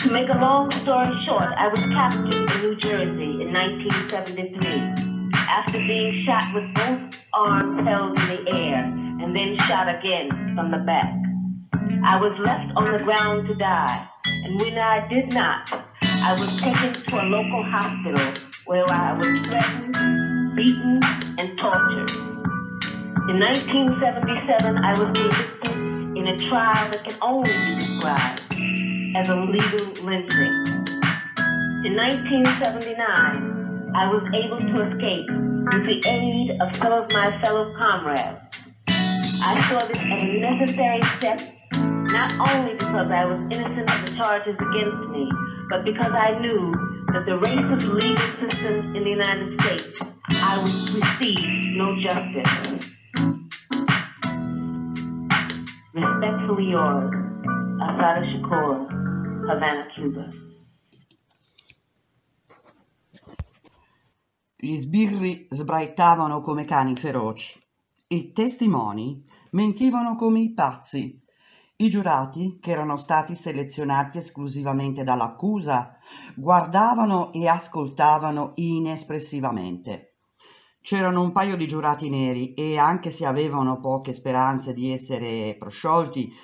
To make a long story short, I was captured in New Jersey in 1973 after being shot with both arms held in the air and then shot again from the back. I was left on the ground to die, and when I did not, I was taken to a local hospital where I was threatened, beaten, and tortured. In 1977, I was released in a trial that can only be described as a legal lynching. In 1979, I was able to escape with the aid of some of my fellow comrades. I saw this as a necessary step, not only because I was innocent of the charges against me, but because I knew that the racist legal system in the United States, I would receive no justice. Respectfully yours, Asada Shakur, Havana, Cuba. Gli sbirri sbraitavano come cani feroci. I testimoni mentivano come i pazzi. I giurati, che erano stati selezionati esclusivamente dall'accusa, guardavano e ascoltavano inespressivamente. C'erano un paio di giurati neri e anche se avevano poche speranze di essere prosciolti,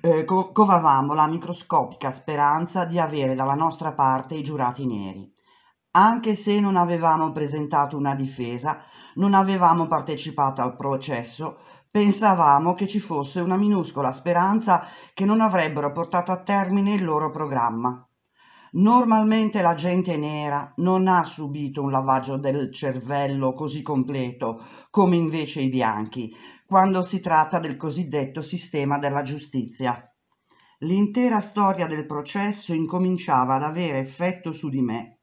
eh, co- covavamo la microscopica speranza di avere dalla nostra parte i giurati neri. Anche se non avevamo presentato una difesa, non avevamo partecipato al processo, pensavamo che ci fosse una minuscola speranza che non avrebbero portato a termine il loro programma. Normalmente la gente nera non ha subito un lavaggio del cervello così completo come invece i bianchi, quando si tratta del cosiddetto sistema della giustizia. L'intera storia del processo incominciava ad avere effetto su di me.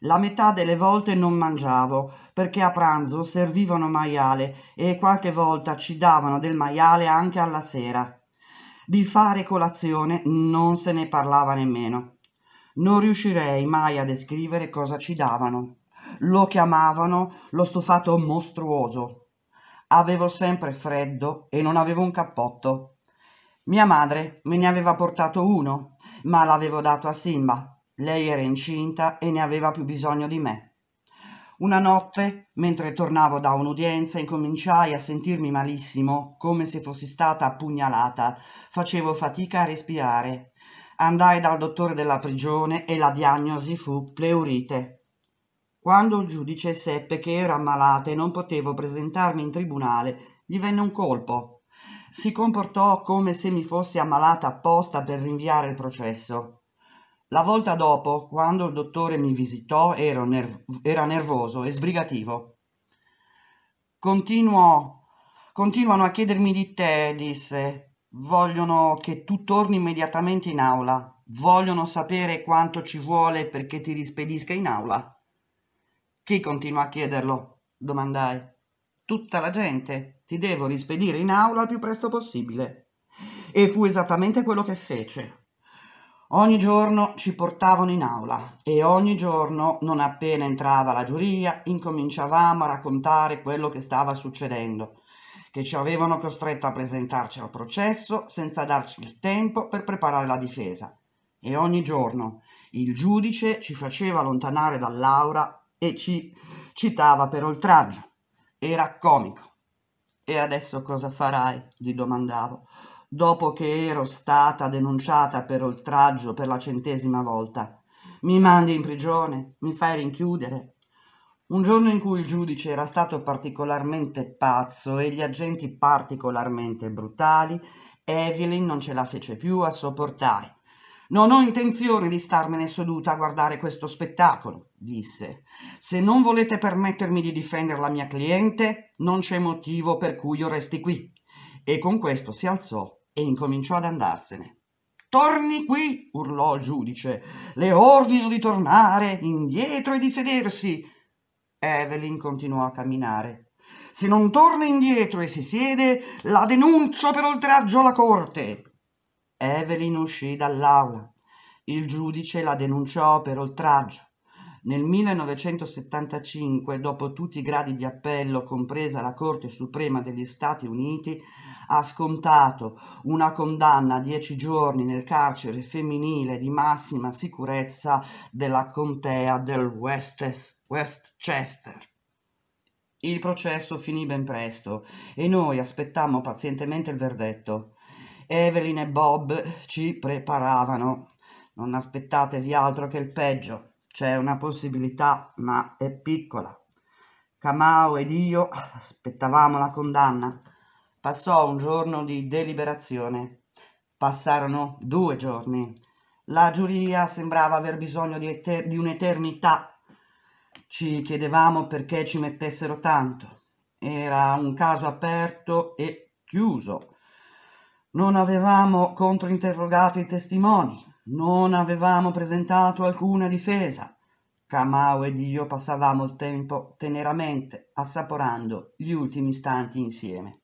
La metà delle volte non mangiavo, perché a pranzo servivano maiale e qualche volta ci davano del maiale anche alla sera. Di fare colazione non se ne parlava nemmeno. Non riuscirei mai a descrivere cosa ci davano. Lo chiamavano lo stufato mostruoso. Avevo sempre freddo e non avevo un cappotto. Mia madre me ne aveva portato uno, ma l'avevo dato a Simba. Lei era incinta e ne aveva più bisogno di me. Una notte, mentre tornavo da un'udienza, incominciai a sentirmi malissimo, come se fossi stata pugnalata. Facevo fatica a respirare Andai dal dottore della prigione e la diagnosi fu pleurite. Quando il giudice seppe che era ammalata e non potevo presentarmi in tribunale, gli venne un colpo. Si comportò come se mi fosse ammalata apposta per rinviare il processo. La volta dopo, quando il dottore mi visitò, nerv era nervoso e sbrigativo. Continuò, continuano a chiedermi di te, disse, vogliono che tu torni immediatamente in aula, vogliono sapere quanto ci vuole perché ti rispedisca in aula. Chi continua a chiederlo? domandai. Tutta la gente, ti devo rispedire in aula il più presto possibile. E fu esattamente quello che fece. Ogni giorno ci portavano in aula e ogni giorno, non appena entrava la giuria, incominciavamo a raccontare quello che stava succedendo che ci avevano costretto a presentarci al processo senza darci il tempo per preparare la difesa. E ogni giorno il giudice ci faceva allontanare dall'aura e ci citava per oltraggio. Era comico. E adesso cosa farai? gli domandavo, dopo che ero stata denunciata per oltraggio per la centesima volta. Mi mandi in prigione? Mi fai rinchiudere? Un giorno in cui il giudice era stato particolarmente pazzo e gli agenti particolarmente brutali, Evelyn non ce la fece più a sopportare. Non ho intenzione di starmene seduta a guardare questo spettacolo, disse. Se non volete permettermi di difendere la mia cliente, non c'è motivo per cui io resti qui. E con questo si alzò e incominciò ad andarsene. Torni qui, urlò il giudice. Le ordino di tornare indietro e di sedersi. Evelyn continuò a camminare. Se non torna indietro e si siede, la denuncio per oltraggio alla corte. Evelyn uscì dall'aula. Il giudice la denunciò per oltraggio. Nel 1975, dopo tutti i gradi di appello, compresa la Corte Suprema degli Stati Uniti, ha scontato una condanna a 10 giorni nel carcere femminile di massima sicurezza della contea del Westchester. Il processo finì ben presto e noi aspettammo pazientemente il verdetto. Evelyn e Bob ci preparavano. Non aspettatevi altro che il peggio c'è una possibilità, ma è piccola. Camao ed io aspettavamo la condanna. Passò un giorno di deliberazione. Passarono due giorni. La giuria sembrava aver bisogno di, eter- di un'eternità. Ci chiedevamo perché ci mettessero tanto. Era un caso aperto e chiuso. Non avevamo controinterrogato i testimoni, non avevamo presentato alcuna difesa. Camao ed io passavamo il tempo teneramente assaporando gli ultimi istanti insieme.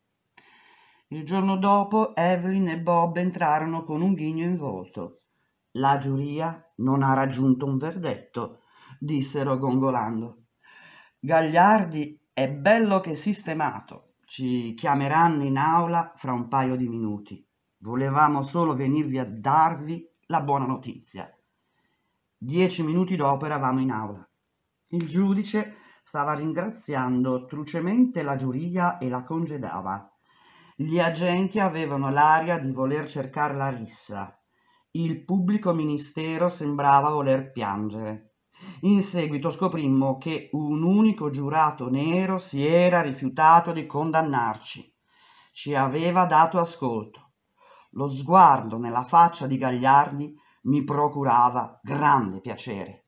Il giorno dopo Evelyn e Bob entrarono con un ghigno in volto. La giuria non ha raggiunto un verdetto, dissero gongolando. Gagliardi è bello che sistemato. Ci chiameranno in aula fra un paio di minuti. Volevamo solo venirvi a darvi la buona notizia. Dieci minuti dopo eravamo in aula. Il giudice stava ringraziando trucemente la giuria e la congedava. Gli agenti avevano l'aria di voler cercare la rissa. Il pubblico ministero sembrava voler piangere. In seguito scoprimmo che un unico giurato nero si era rifiutato di condannarci. Ci aveva dato ascolto lo sguardo nella faccia di Gagliardi mi procurava grande piacere.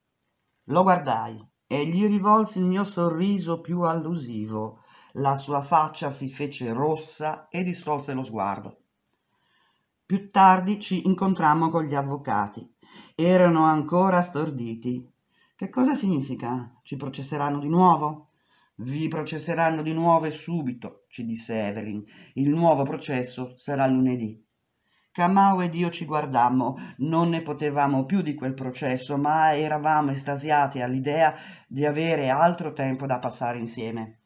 Lo guardai e gli rivolsi il mio sorriso più allusivo. La sua faccia si fece rossa e distolse lo sguardo. Più tardi ci incontrammo con gli avvocati. Erano ancora storditi. Che cosa significa? Ci processeranno di nuovo? Vi processeranno di nuovo e subito, ci disse Evelyn. Il nuovo processo sarà lunedì. Camau ed io ci guardammo, non ne potevamo più di quel processo, ma eravamo estasiati all'idea di avere altro tempo da passare insieme.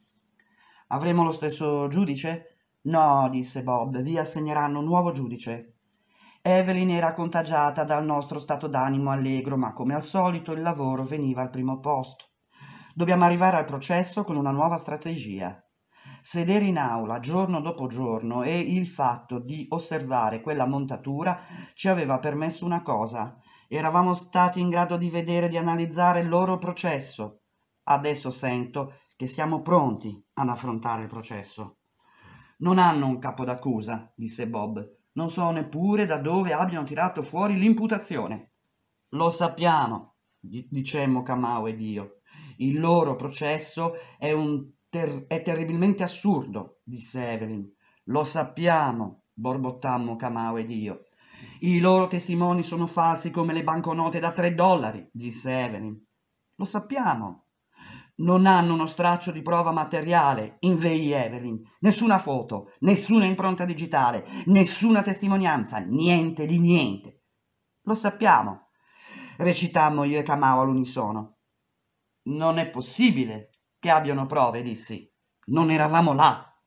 Avremo lo stesso giudice? No, disse Bob, vi assegneranno un nuovo giudice. Evelyn era contagiata dal nostro stato d'animo allegro, ma come al solito il lavoro veniva al primo posto. Dobbiamo arrivare al processo con una nuova strategia. Sedere in aula giorno dopo giorno e il fatto di osservare quella montatura ci aveva permesso una cosa. Eravamo stati in grado di vedere e di analizzare il loro processo. Adesso sento che siamo pronti ad affrontare il processo. Non hanno un capo d'accusa, disse Bob. Non so neppure da dove abbiano tirato fuori l'imputazione. Lo sappiamo, dicemmo Camao ed io. Il loro processo è un ter- è terribilmente assurdo, disse Evelyn. Lo sappiamo, borbottammo Kamau ed io. I loro testimoni sono falsi come le banconote da tre dollari, disse Evelyn. Lo sappiamo. Non hanno uno straccio di prova materiale, inveì Evelyn. Nessuna foto, nessuna impronta digitale, nessuna testimonianza, niente di niente. Lo sappiamo, recitammo io e Kamau all'unisono. Non è possibile, che abbiano prove, dissi. Non eravamo là.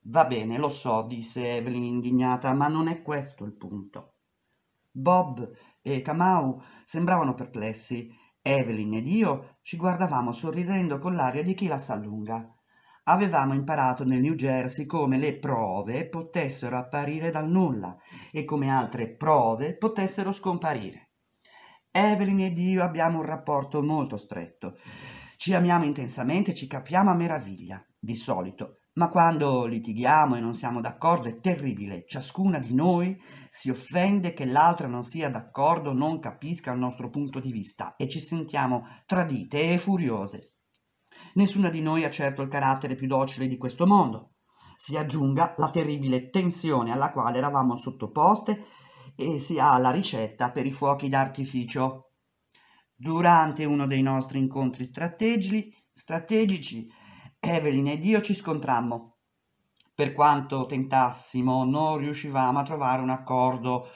Va bene, lo so, disse Evelyn indignata, ma non è questo il punto. Bob e Kamau sembravano perplessi. Evelyn ed io ci guardavamo sorridendo con l'aria di chi la sa lunga. Avevamo imparato nel New Jersey come le prove potessero apparire dal nulla e come altre prove potessero scomparire. Evelyn ed io abbiamo un rapporto molto stretto. Ci amiamo intensamente, ci capiamo a meraviglia, di solito, ma quando litighiamo e non siamo d'accordo è terribile. Ciascuna di noi si offende che l'altra non sia d'accordo, non capisca il nostro punto di vista e ci sentiamo tradite e furiose. Nessuna di noi ha certo il carattere più docile di questo mondo. Si aggiunga la terribile tensione alla quale eravamo sottoposte e si ha la ricetta per i fuochi d'artificio. Durante uno dei nostri incontri strategici, Evelyn ed io ci scontrammo. Per quanto tentassimo, non riuscivamo a trovare un accordo.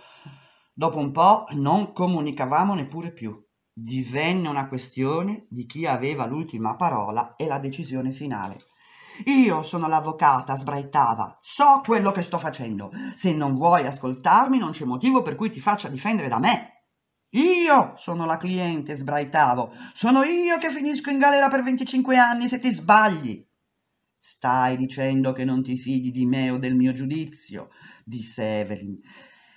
Dopo un po' non comunicavamo neppure più. Divenne una questione di chi aveva l'ultima parola e la decisione finale. Io sono l'avvocata, sbraitava. So quello che sto facendo. Se non vuoi ascoltarmi, non c'è motivo per cui ti faccia difendere da me. Io sono la cliente, sbraitavo. Sono io che finisco in galera per 25 anni se ti sbagli. Stai dicendo che non ti fidi di me o del mio giudizio, disse Evelyn.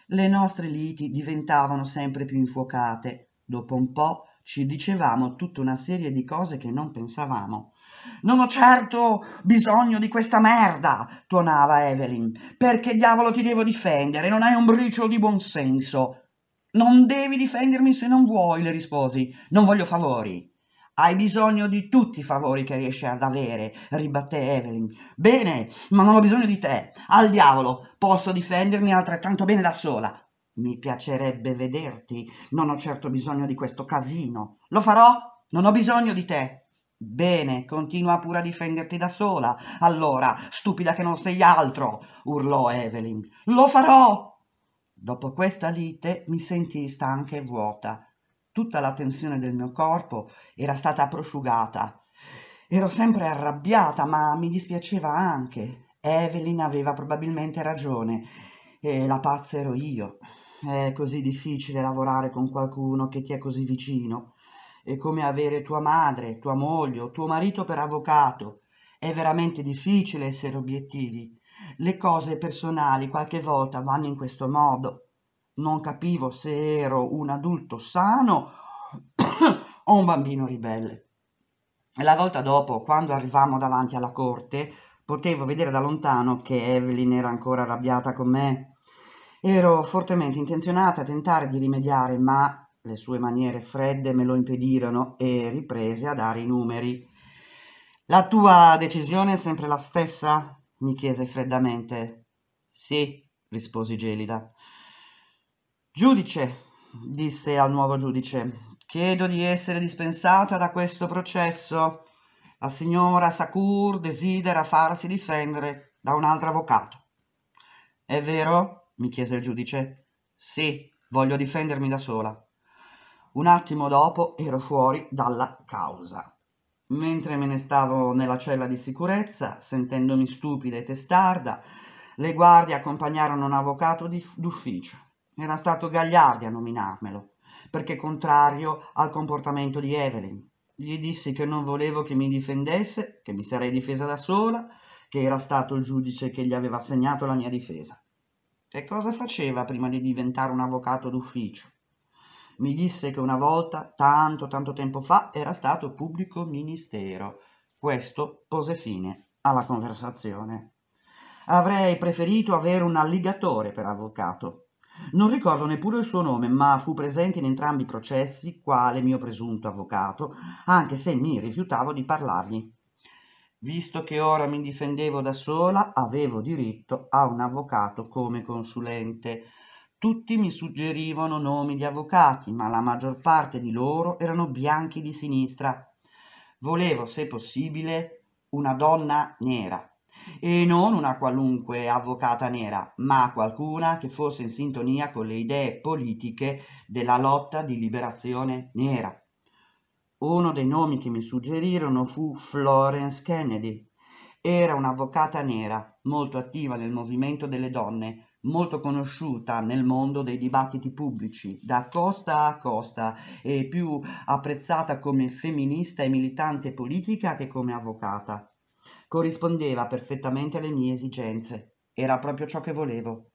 Le nostre liti diventavano sempre più infuocate. Dopo un po' ci dicevamo tutta una serie di cose che non pensavamo. Non ho certo bisogno di questa merda, tuonava Evelyn. Perché diavolo ti devo difendere? Non hai un briciolo di buonsenso. Non devi difendermi se non vuoi, le risposi. Non voglio favori. Hai bisogno di tutti i favori che riesci ad avere, ribatté Evelyn. Bene, ma non ho bisogno di te. Al diavolo, posso difendermi altrettanto bene da sola. Mi piacerebbe vederti. Non ho certo bisogno di questo casino. Lo farò? Non ho bisogno di te. Bene, continua pure a difenderti da sola. Allora, stupida che non sei altro, urlò Evelyn. Lo farò! Dopo questa lite mi sentii stanca e vuota. Tutta la tensione del mio corpo era stata prosciugata. Ero sempre arrabbiata, ma mi dispiaceva anche. Evelyn aveva probabilmente ragione. E la pazza ero io. È così difficile lavorare con qualcuno che ti è così vicino. È come avere tua madre, tua moglie o tuo marito per avvocato. È veramente difficile essere obiettivi. Le cose personali qualche volta vanno in questo modo. Non capivo se ero un adulto sano o un bambino ribelle. La volta dopo, quando arrivavamo davanti alla corte, potevo vedere da lontano che Evelyn era ancora arrabbiata con me. Ero fortemente intenzionata a tentare di rimediare, ma le sue maniere fredde me lo impedirono e riprese a dare i numeri. La tua decisione è sempre la stessa? mi chiese freddamente. Sì, risposi gelida. Giudice, disse al nuovo giudice, chiedo di essere dispensata da questo processo. La signora Sakur desidera farsi difendere da un altro avvocato. È vero? mi chiese il giudice. Sì, voglio difendermi da sola. Un attimo dopo ero fuori dalla causa. Mentre me ne stavo nella cella di sicurezza, sentendomi stupida e testarda, le guardie accompagnarono un avvocato d'ufficio. Era stato Gagliardi a nominarmelo, perché contrario al comportamento di Evelyn. Gli dissi che non volevo che mi difendesse, che mi sarei difesa da sola, che era stato il giudice che gli aveva assegnato la mia difesa. Che cosa faceva prima di diventare un avvocato d'ufficio? mi disse che una volta, tanto tanto tempo fa, era stato pubblico ministero. Questo pose fine alla conversazione. Avrei preferito avere un alligatore per avvocato. Non ricordo neppure il suo nome, ma fu presente in entrambi i processi quale mio presunto avvocato, anche se mi rifiutavo di parlargli. Visto che ora mi difendevo da sola, avevo diritto a un avvocato come consulente. Tutti mi suggerivano nomi di avvocati, ma la maggior parte di loro erano bianchi di sinistra. Volevo, se possibile, una donna nera. E non una qualunque avvocata nera, ma qualcuna che fosse in sintonia con le idee politiche della lotta di liberazione nera. Uno dei nomi che mi suggerirono fu Florence Kennedy. Era un'avvocata nera, molto attiva nel movimento delle donne, molto conosciuta nel mondo dei dibattiti pubblici da costa a costa e più apprezzata come femminista e militante politica che come avvocata. Corrispondeva perfettamente alle mie esigenze, era proprio ciò che volevo.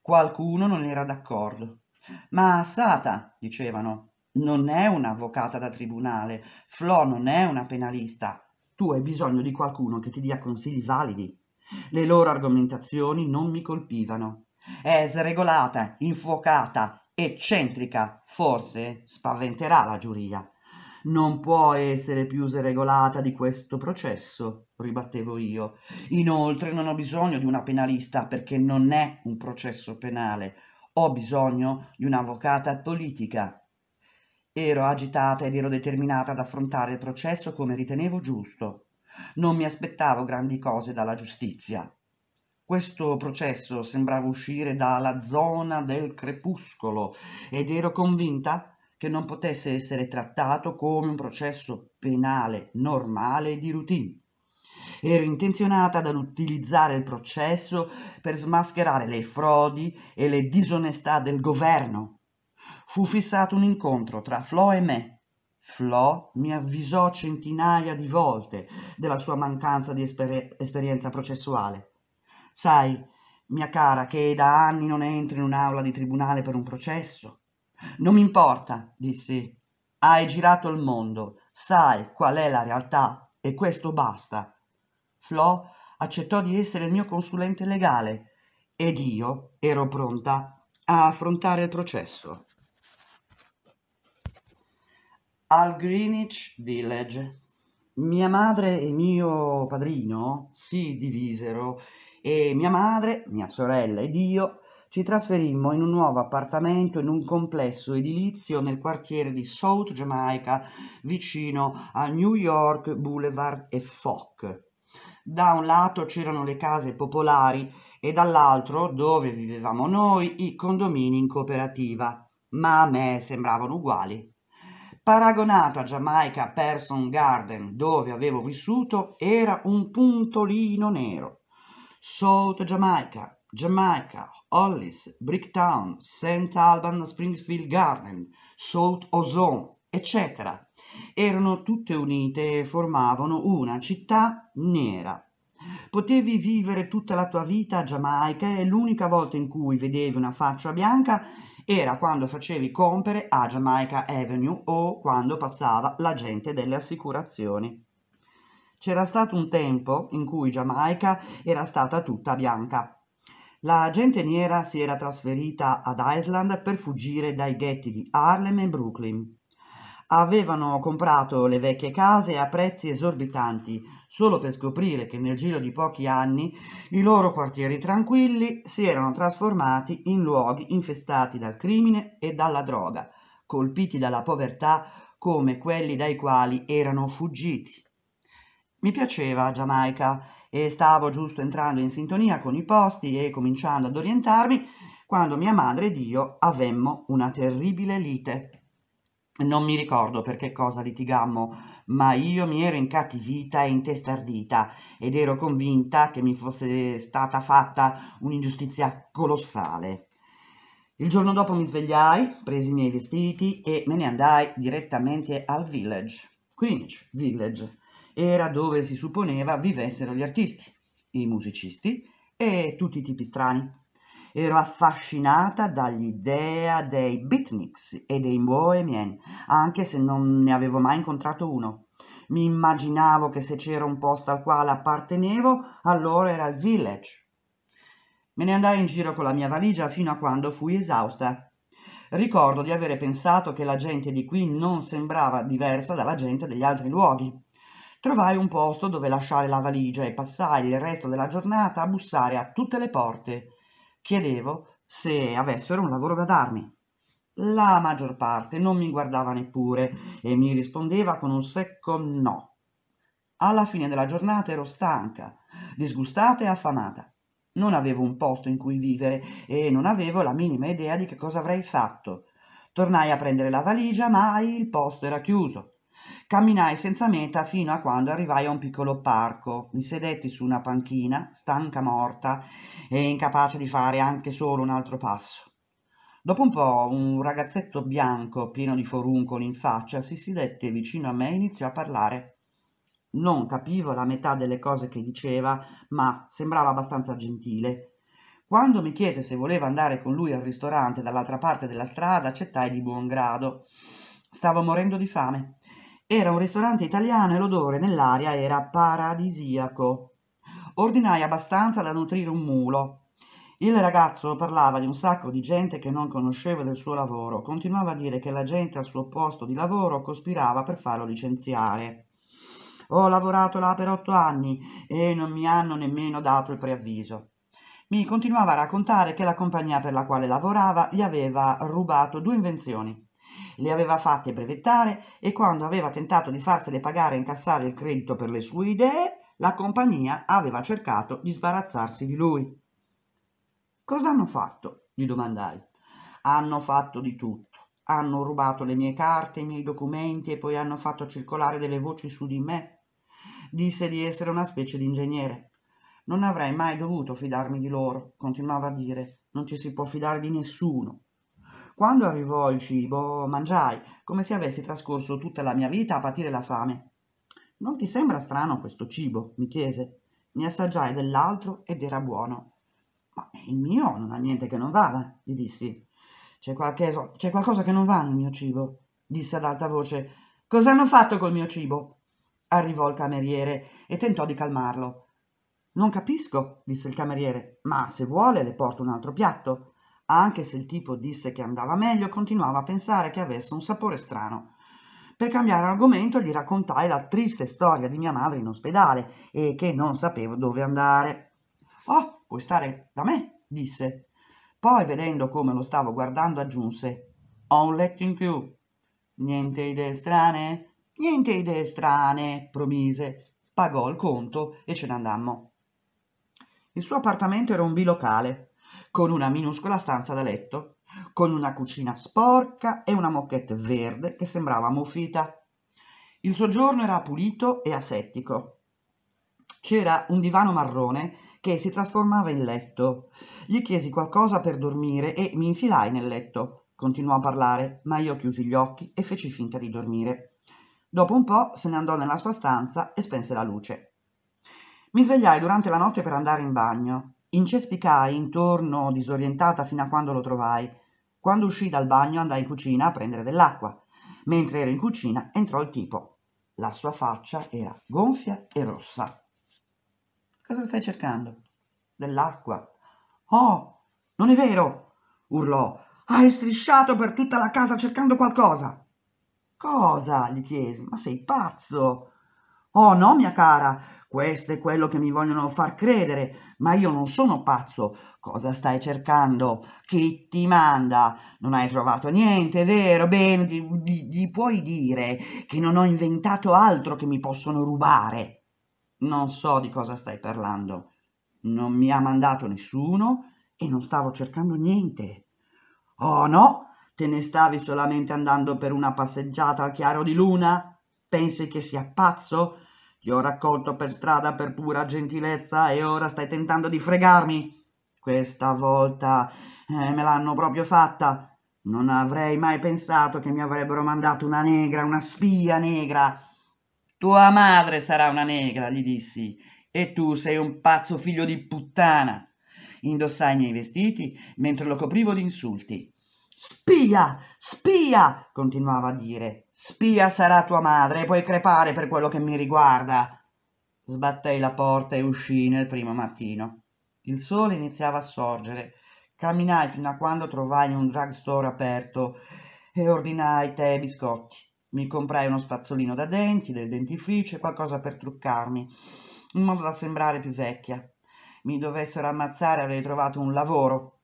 Qualcuno non era d'accordo. Ma Sata, dicevano, non è un'avvocata da tribunale, Flo non è una penalista, tu hai bisogno di qualcuno che ti dia consigli validi. Le loro argomentazioni non mi colpivano. È sregolata, infuocata, eccentrica, forse spaventerà la giuria. Non può essere più sregolata di questo processo, ribattevo io. Inoltre non ho bisogno di una penalista perché non è un processo penale. Ho bisogno di un'avvocata politica. Ero agitata ed ero determinata ad affrontare il processo come ritenevo giusto. Non mi aspettavo grandi cose dalla giustizia. Questo processo sembrava uscire dalla zona del crepuscolo ed ero convinta che non potesse essere trattato come un processo penale normale e di routine. Ero intenzionata ad utilizzare il processo per smascherare le frodi e le disonestà del governo. Fu fissato un incontro tra Flo e me Flo mi avvisò centinaia di volte della sua mancanza di esper esperienza processuale. Sai, mia cara, che da anni non entro in un'aula di tribunale per un processo. Non mi importa, dissi. Hai girato il mondo, sai qual è la realtà e questo basta. Flo accettò di essere il mio consulente legale ed io ero pronta a affrontare il processo al Greenwich Village. Mia madre e mio padrino si divisero e mia madre, mia sorella ed io ci trasferimmo in un nuovo appartamento in un complesso edilizio nel quartiere di South Jamaica, vicino a New York Boulevard e Foch. Da un lato c'erano le case popolari e dall'altro, dove vivevamo noi, i condomini in cooperativa, ma a me sembravano uguali. Paragonato a Giamaica, a Person Garden, dove avevo vissuto, era un puntolino nero. South Jamaica, Jamaica, Hollis, Bricktown, St. Alban Springfield Garden, South Ozone, eccetera, erano tutte unite e formavano una città nera. Potevi vivere tutta la tua vita a Giamaica e l'unica volta in cui vedevi una faccia bianca era quando facevi compere a Jamaica Avenue o quando passava l'agente delle assicurazioni. C'era stato un tempo in cui Giamaica era stata tutta bianca. La gente nera si era trasferita ad Island per fuggire dai ghetti di Harlem e Brooklyn. Avevano comprato le vecchie case a prezzi esorbitanti, solo per scoprire che nel giro di pochi anni i loro quartieri tranquilli si erano trasformati in luoghi infestati dal crimine e dalla droga, colpiti dalla povertà come quelli dai quali erano fuggiti. Mi piaceva Giamaica e stavo giusto entrando in sintonia con i posti e cominciando ad orientarmi quando mia madre ed io avemmo una terribile lite non mi ricordo per che cosa litigammo, ma io mi ero incattivita e intestardita ed ero convinta che mi fosse stata fatta un'ingiustizia colossale. Il giorno dopo mi svegliai, presi i miei vestiti e me ne andai direttamente al village. Greenwich Village era dove si supponeva vivessero gli artisti, i musicisti e tutti i tipi strani ero affascinata dall'idea dei beatniks e dei bohemian, anche se non ne avevo mai incontrato uno. Mi immaginavo che se c'era un posto al quale appartenevo, allora era il village. Me ne andai in giro con la mia valigia fino a quando fui esausta. Ricordo di avere pensato che la gente di qui non sembrava diversa dalla gente degli altri luoghi. Trovai un posto dove lasciare la valigia e passai il resto della giornata a bussare a tutte le porte Chiedevo se avessero un lavoro da darmi. La maggior parte non mi guardava neppure e mi rispondeva con un secco no. Alla fine della giornata ero stanca, disgustata e affamata. Non avevo un posto in cui vivere e non avevo la minima idea di che cosa avrei fatto. Tornai a prendere la valigia, ma il posto era chiuso. Camminai senza meta fino a quando arrivai a un piccolo parco. Mi sedetti su una panchina, stanca morta e incapace di fare anche solo un altro passo. Dopo un po', un ragazzetto bianco, pieno di foruncoli in faccia, si sedette vicino a me e iniziò a parlare. Non capivo la metà delle cose che diceva, ma sembrava abbastanza gentile. Quando mi chiese se voleva andare con lui al ristorante dall'altra parte della strada, accettai di buon grado. Stavo morendo di fame era un ristorante italiano e l'odore nell'aria era paradisiaco. Ordinai abbastanza da nutrire un mulo. Il ragazzo parlava di un sacco di gente che non conosceva del suo lavoro, continuava a dire che la gente al suo posto di lavoro cospirava per farlo licenziare. Ho lavorato là per otto anni e non mi hanno nemmeno dato il preavviso. Mi continuava a raccontare che la compagnia per la quale lavorava gli aveva rubato due invenzioni. Le aveva fatte brevettare e quando aveva tentato di farsele pagare e incassare il credito per le sue idee, la compagnia aveva cercato di sbarazzarsi di lui. Cosa hanno fatto? gli domandai. Hanno fatto di tutto. Hanno rubato le mie carte, i miei documenti e poi hanno fatto circolare delle voci su di me. Disse di essere una specie di ingegnere. Non avrei mai dovuto fidarmi di loro, continuava a dire. Non ci si può fidare di nessuno. Quando arrivò il cibo, mangiai, come se avessi trascorso tutta la mia vita a patire la fame. Non ti sembra strano questo cibo? mi chiese. Ne assaggiai dell'altro ed era buono. Ma il mio non ha niente che non vada, gli dissi. C'è, qualche, c'è qualcosa che non va nel mio cibo, disse ad alta voce. Cosa hanno fatto col mio cibo? Arrivò il cameriere e tentò di calmarlo. Non capisco, disse il cameriere, ma se vuole le porto un altro piatto. Anche se il tipo disse che andava meglio, continuava a pensare che avesse un sapore strano. Per cambiare argomento gli raccontai la triste storia di mia madre in ospedale e che non sapevo dove andare. Oh, puoi stare da me, disse. Poi, vedendo come lo stavo guardando, aggiunse Ho un letto in più. Niente idee strane? Niente idee strane, promise. Pagò il conto e ce ne andammo. Il suo appartamento era un bilocale, con una minuscola stanza da letto, con una cucina sporca e una moquette verde che sembrava muffita. Il soggiorno era pulito e asettico. C'era un divano marrone che si trasformava in letto. Gli chiesi qualcosa per dormire e mi infilai nel letto. Continuò a parlare, ma io chiusi gli occhi e feci finta di dormire. Dopo un po' se ne andò nella sua stanza e spense la luce. Mi svegliai durante la notte per andare in bagno. Incespicai intorno disorientata fino a quando lo trovai. Quando uscì dal bagno andai in cucina a prendere dell'acqua. Mentre ero in cucina entrò il tipo. La sua faccia era gonfia e rossa. Cosa stai cercando? Dell'acqua. Oh, non è vero! urlò. Hai strisciato per tutta la casa cercando qualcosa. Cosa? gli chiesi. Ma sei pazzo? Oh no, mia cara, questo è quello che mi vogliono far credere, ma io non sono pazzo. Cosa stai cercando? Chi ti manda? Non hai trovato niente, vero? Bene, gli puoi dire che non ho inventato altro che mi possono rubare. Non so di cosa stai parlando. Non mi ha mandato nessuno e non stavo cercando niente. Oh no, te ne stavi solamente andando per una passeggiata al chiaro di luna? Pensi che sia pazzo? Ti ho raccolto per strada per pura gentilezza e ora stai tentando di fregarmi. Questa volta eh, me l'hanno proprio fatta. Non avrei mai pensato che mi avrebbero mandato una negra, una spia negra. Tua madre sarà una negra, gli dissi, e tu sei un pazzo figlio di puttana. Indossai i miei vestiti mentre lo coprivo di insulti. Spia, spia, continuava a dire. Spia sarà tua madre, e puoi crepare per quello che mi riguarda. Sbattei la porta e uscii nel primo mattino. Il sole iniziava a sorgere. Camminai fino a quando trovai un drugstore aperto e ordinai tè e biscotti. Mi comprai uno spazzolino da denti, del dentifricio e qualcosa per truccarmi, in modo da sembrare più vecchia. Mi dovessero ammazzare avrei trovato un lavoro,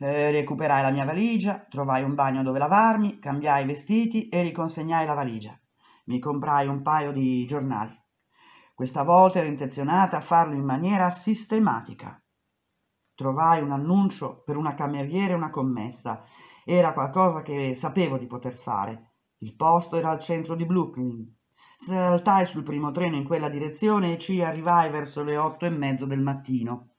eh, recuperai la mia valigia, trovai un bagno dove lavarmi, cambiai i vestiti e riconsegnai la valigia. Mi comprai un paio di giornali. Questa volta ero intenzionata a farlo in maniera sistematica. Trovai un annuncio per una cameriera e una commessa. Era qualcosa che sapevo di poter fare. Il posto era al centro di Brooklyn, saltai sul primo treno in quella direzione e ci arrivai verso le otto e mezzo del mattino.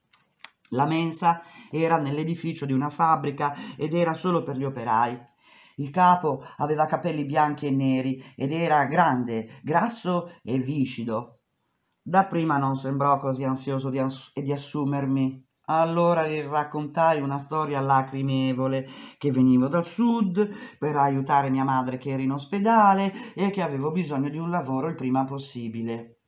La mensa era nell'edificio di una fabbrica ed era solo per gli operai. Il capo aveva capelli bianchi e neri ed era grande, grasso e viscido. Da prima non sembrò così ansioso di, ass- di assumermi. Allora gli raccontai una storia lacrimevole, che venivo dal sud per aiutare mia madre che era in ospedale e che avevo bisogno di un lavoro il prima possibile.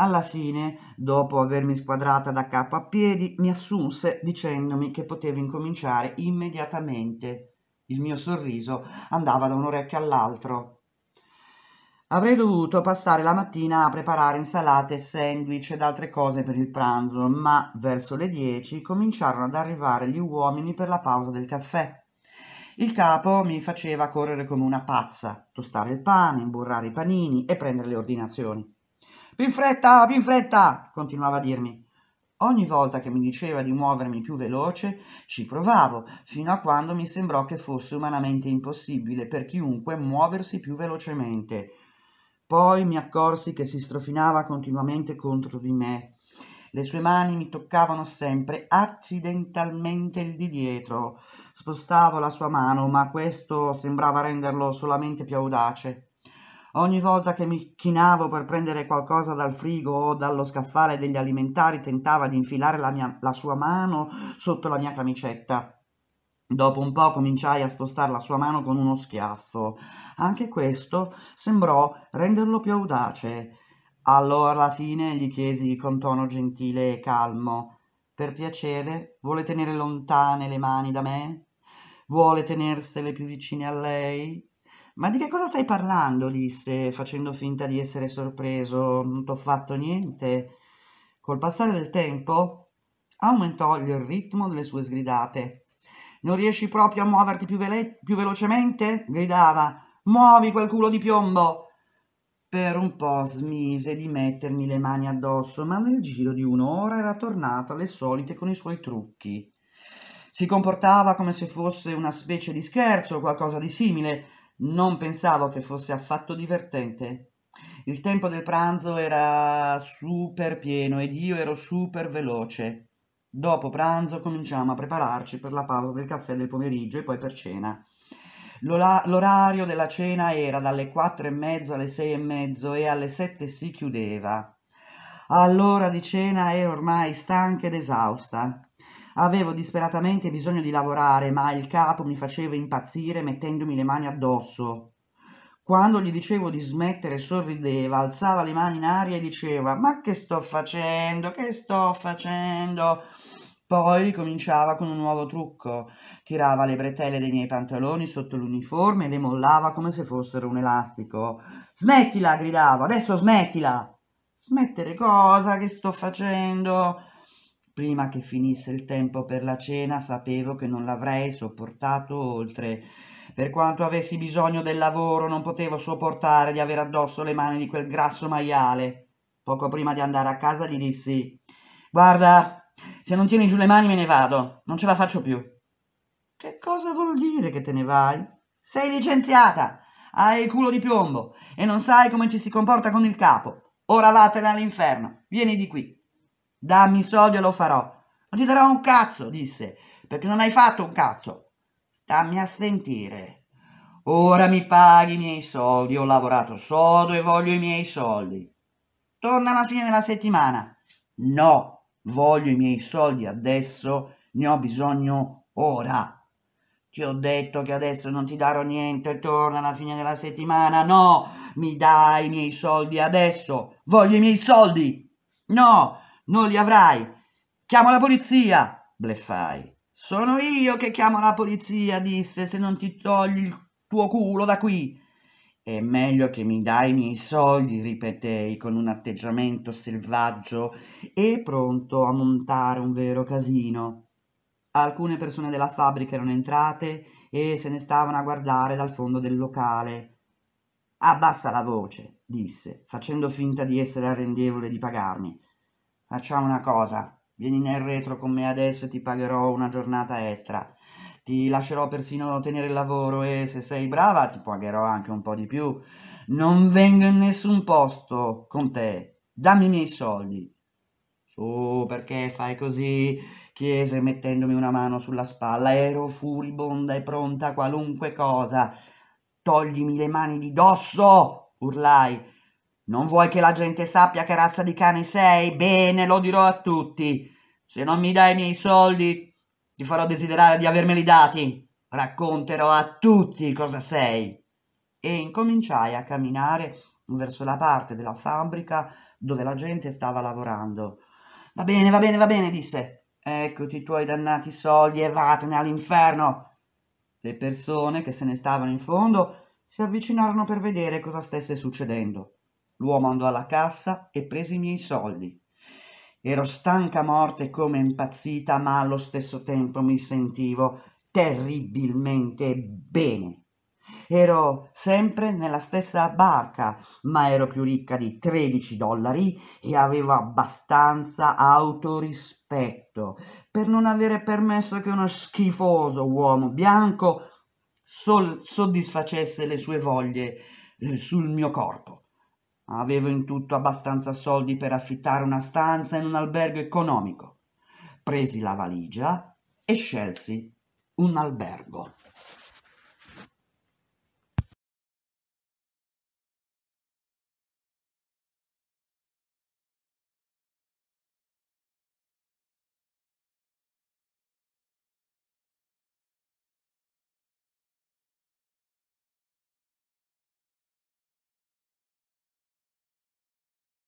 Alla fine, dopo avermi squadrata da capo a piedi, mi assunse dicendomi che potevo incominciare immediatamente. Il mio sorriso andava da un orecchio all'altro. Avrei dovuto passare la mattina a preparare insalate, sandwich ed altre cose per il pranzo, ma verso le 10 cominciarono ad arrivare gli uomini per la pausa del caffè. Il capo mi faceva correre come una pazza, tostare il pane, imburrare i panini e prendere le ordinazioni. Più in fretta, più in fretta, continuava a dirmi. Ogni volta che mi diceva di muovermi più veloce, ci provavo, fino a quando mi sembrò che fosse umanamente impossibile per chiunque muoversi più velocemente. Poi mi accorsi che si strofinava continuamente contro di me. Le sue mani mi toccavano sempre accidentalmente il di dietro. Spostavo la sua mano, ma questo sembrava renderlo solamente più audace. Ogni volta che mi chinavo per prendere qualcosa dal frigo o dallo scaffale degli alimentari, tentava di infilare la, mia, la sua mano sotto la mia camicetta. Dopo un po' cominciai a spostare la sua mano con uno schiaffo. Anche questo sembrò renderlo più audace. Allora alla fine gli chiesi con tono gentile e calmo: Per piacere, vuole tenere lontane le mani da me? Vuole tenersele più vicine a lei? Ma di che cosa stai parlando? disse, facendo finta di essere sorpreso. Non t'ho fatto niente. Col passare del tempo aumentò il ritmo delle sue sgridate. Non riesci proprio a muoverti più, vele- più velocemente? gridava. Muovi quel culo di piombo! Per un po' smise di mettermi le mani addosso, ma nel giro di un'ora era tornato alle solite con i suoi trucchi. Si comportava come se fosse una specie di scherzo o qualcosa di simile, non pensavo che fosse affatto divertente. Il tempo del pranzo era super pieno ed io ero super veloce. Dopo pranzo cominciamo a prepararci per la pausa del caffè del pomeriggio e poi per cena. L'orario della cena era dalle quattro e mezzo alle sei e mezzo e alle sette si chiudeva. All'ora di cena ero ormai stanca ed esausta. Avevo disperatamente bisogno di lavorare, ma il capo mi faceva impazzire mettendomi le mani addosso. Quando gli dicevo di smettere, sorrideva, alzava le mani in aria e diceva Ma che sto facendo? Che sto facendo? Poi ricominciava con un nuovo trucco. Tirava le bretelle dei miei pantaloni sotto l'uniforme e le mollava come se fossero un elastico. Smettila, gridavo, adesso smettila. Smettere cosa che sto facendo? prima che finisse il tempo per la cena sapevo che non l'avrei sopportato oltre. Per quanto avessi bisogno del lavoro non potevo sopportare di avere addosso le mani di quel grasso maiale. Poco prima di andare a casa gli dissi Guarda, se non tieni giù le mani me ne vado, non ce la faccio più. Che cosa vuol dire che te ne vai? Sei licenziata, hai il culo di piombo e non sai come ci si comporta con il capo. Ora vattene all'inferno, vieni di qui. Dammi i soldi e lo farò. Non ti darò un cazzo, disse, perché non hai fatto un cazzo. Stammi a sentire. Ora mi paghi i miei soldi, ho lavorato sodo e voglio i miei soldi. Torna alla fine della settimana. No, voglio i miei soldi adesso, ne ho bisogno ora. Ti ho detto che adesso non ti darò niente, torna alla fine della settimana. No, mi dai i miei soldi adesso. Voglio i miei soldi. No, non li avrai. Chiamo la polizia, bleffai. Sono io che chiamo la polizia, disse, se non ti togli il tuo culo da qui. È meglio che mi dai i miei soldi, ripetei con un atteggiamento selvaggio e pronto a montare un vero casino. Alcune persone della fabbrica erano entrate e se ne stavano a guardare dal fondo del locale. Abbassa la voce, disse, facendo finta di essere arrendevole di pagarmi. Facciamo una cosa, vieni nel retro con me adesso e ti pagherò una giornata extra. Ti lascerò persino tenere il lavoro e se sei brava ti pagherò anche un po' di più. Non vengo in nessun posto con te. Dammi i miei soldi. Su, perché fai così? Chiese mettendomi una mano sulla spalla. Ero furibonda e pronta a qualunque cosa. Toglimi le mani di dosso! urlai non vuoi che la gente sappia che razza di cane sei? Bene, lo dirò a tutti. Se non mi dai i miei soldi, ti farò desiderare di avermeli dati. Racconterò a tutti cosa sei. E incominciai a camminare verso la parte della fabbrica dove la gente stava lavorando. Va bene, va bene, va bene, disse. Eccoti i tuoi dannati soldi e vattene all'inferno. Le persone che se ne stavano in fondo si avvicinarono per vedere cosa stesse succedendo. L'uomo andò alla cassa e prese i miei soldi. Ero stanca a morte come impazzita, ma allo stesso tempo mi sentivo terribilmente bene. Ero sempre nella stessa barca, ma ero più ricca di 13 dollari e avevo abbastanza autorispetto per non avere permesso che uno schifoso uomo bianco soddisfacesse le sue voglie eh, sul mio corpo. Avevo in tutto abbastanza soldi per affittare una stanza in un albergo economico. Presi la valigia e scelsi un albergo.